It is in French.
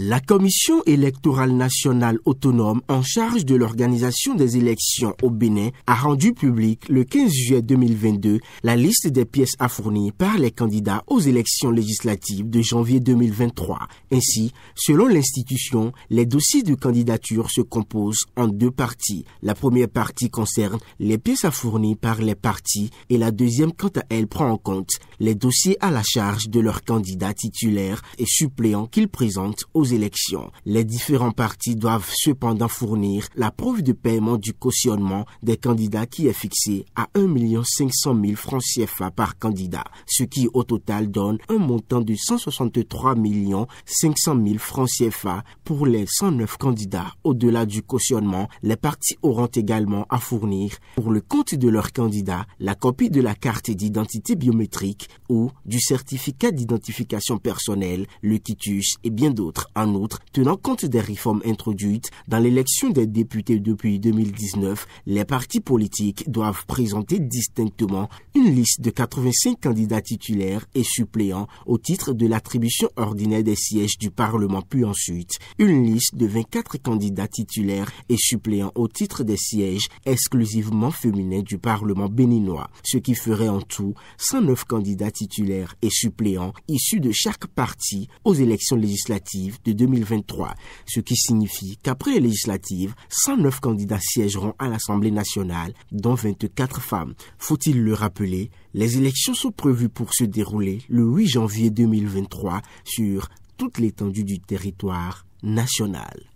La Commission électorale nationale autonome en charge de l'organisation des élections au Bénin a rendu public le 15 juillet 2022 la liste des pièces à fournir par les candidats aux élections législatives de janvier 2023. Ainsi, selon l'institution, les dossiers de candidature se composent en deux parties. La première partie concerne les pièces à fournir par les partis et la deuxième quant à elle prend en compte les dossiers à la charge de leurs candidats titulaires et suppléants qu'ils présentent aux élections. Les différents partis doivent cependant fournir la preuve de paiement du cautionnement des candidats qui est fixé à 1 500 000 francs CFA par candidat, ce qui au total donne un montant de 163 500 000 francs CFA pour les 109 candidats. Au-delà du cautionnement, les partis auront également à fournir pour le compte de leurs candidats, la copie de la carte d'identité biométrique ou du certificat d'identification personnelle, le Titus et bien d'autres en outre, tenant compte des réformes introduites dans l'élection des députés depuis 2019, les partis politiques doivent présenter distinctement une liste de 85 candidats titulaires et suppléants au titre de l'attribution ordinaire des sièges du Parlement, puis ensuite une liste de 24 candidats titulaires et suppléants au titre des sièges exclusivement féminins du Parlement béninois, ce qui ferait en tout 109 candidats titulaires et suppléants issus de chaque parti aux élections législatives 2023, ce qui signifie qu'après les législatives, 109 candidats siégeront à l'Assemblée nationale, dont 24 femmes. Faut-il le rappeler, les élections sont prévues pour se dérouler le 8 janvier 2023 sur toute l'étendue du territoire national.